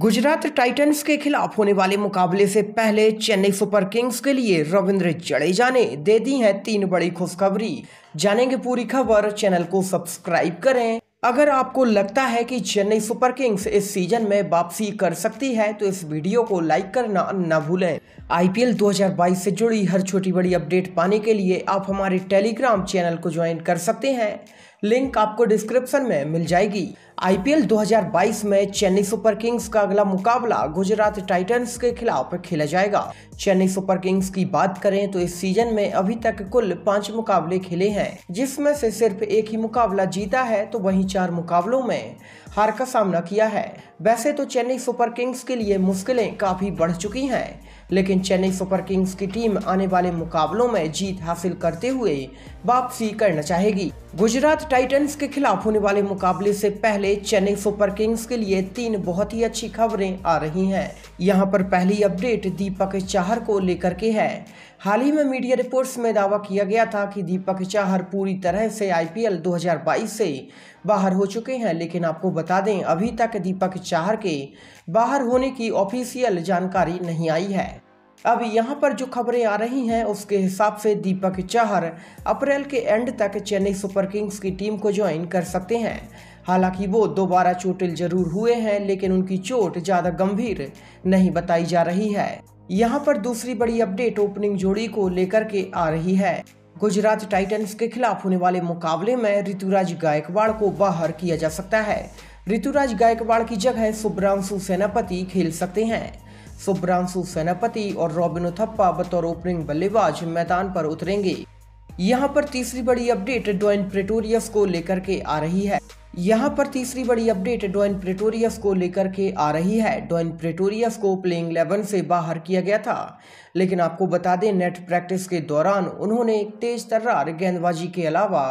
Gujarat Titans के खिलाफ होने वाले मुकाबले से पहले चेन्नई सुपर किंग्स के लिए रविंद्र जडेजा ने दे दी है तीन बड़ी खुशखबरी जानेंगे पूरी खबर चैनल को सब्सक्राइब करें अगर आपको लगता है कि चेन्नई सुपर किंग्स इस सीजन में वापसी कर सकती है तो इस वीडियो को लाइक करना न भूलें आईपीएल 2022 से जुड़ी हर छोटी बड़ी अपडेट पाने के लिए आप हमारे टेलीग्राम चैनल को ज्वाइन कर सकते हैं लिंक आपको डिस्क्रिप्शन में मिल जाएगी आईपीएल 2022 में चेन्नई सुपर किंग्स का अगला मुकाबला गुजरात टाइटंस के खिलाफ खेला जाएगा चेन्नई सुपर किंग्स की बात करें तो इस सीजन में अभी तक कुल पांच मुकाबले खेले हैं जिसमें से सिर्फ एक ही मुकाबला जीता है तो वहीं चार मुकाबलों में हार का सामना किया है वैसे तो चेन्नई सुपर किंग्स के लिए मुश्किलें काफ़ी बढ़ चुकी हैं लेकिन चेन्नई सुपर किंग्स की टीम आने वाले मुकाबलों में जीत हासिल करते हुए वापसी करना चाहेगी गुजरात टाइटंस के खिलाफ होने वाले मुकाबले से पहले चेन्नई सुपर किंग्स के लिए तीन बहुत ही अच्छी खबरें आ रही हैं यहाँ पर पहली अपडेट दीपक चाहर को लेकर के है हाल ही में मीडिया रिपोर्ट्स में दावा किया गया था कि दीपक चाहर पूरी तरह से आईपीएल 2022 से बाहर हो चुके हैं लेकिन आपको बता दें अभी तक दीपक चाहर के बाहर होने की ऑफिशियल जानकारी नहीं आई है अब यहाँ पर जो खबरें आ रही हैं उसके हिसाब से दीपक चाहर अप्रैल के एंड तक चेन्नई सुपर किंग्स की टीम को ज्वाइन कर सकते हैं हालांकि वो दोबारा चोटिल जरूर हुए हैं लेकिन उनकी चोट ज़्यादा गंभीर नहीं बताई जा रही है यहाँ पर दूसरी बड़ी अपडेट ओपनिंग जोड़ी को लेकर के आ रही है गुजरात टाइटन्स के खिलाफ होने वाले मुकाबले में ऋतुराज गायकवाड़ को बाहर किया जा सकता है ऋतुराज गायकवाड़ की जगह सुब्रांशु सेनापति खेल सकते हैं सुब्रांशु सेनापति और रॉबिन उथप्पा बतौर ओपनिंग बल्लेबाज मैदान पर उतरेंगे यहाँ पर तीसरी बड़ी अपडेट डॉइन प्रेटोरियस को लेकर के आ रही है यहाँ पर तीसरी बड़ी अपडेट डॉइन प्रेटोरियस को लेकर के आ रही है डॉइन प्रेटोरियस को प्लेइंग इलेवन से बाहर किया गया था लेकिन आपको बता दें नेट प्रैक्टिस के दौरान उन्होंने तेज तर्रार गेंदबाजी के अलावा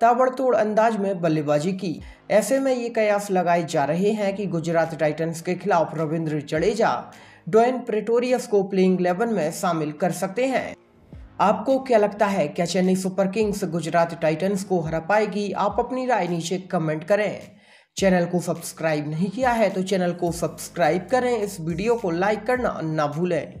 ताबड़तोड़ अंदाज में बल्लेबाजी की ऐसे में ये कयास लगाए जा रहे हैं कि गुजरात टाइटंस के खिलाफ रविंद्र जडेजा डोन प्रेटोरियस को प्लेइंग इलेवन में शामिल कर सकते हैं आपको क्या लगता है क्या Chennai Super Kings Gujarat Titans को हरा पाएगी आप अपनी राय नीचे कमेंट करें चैनल को सब्सक्राइब नहीं किया है तो चैनल को सब्सक्राइब करें इस वीडियो को लाइक करना ना भूलें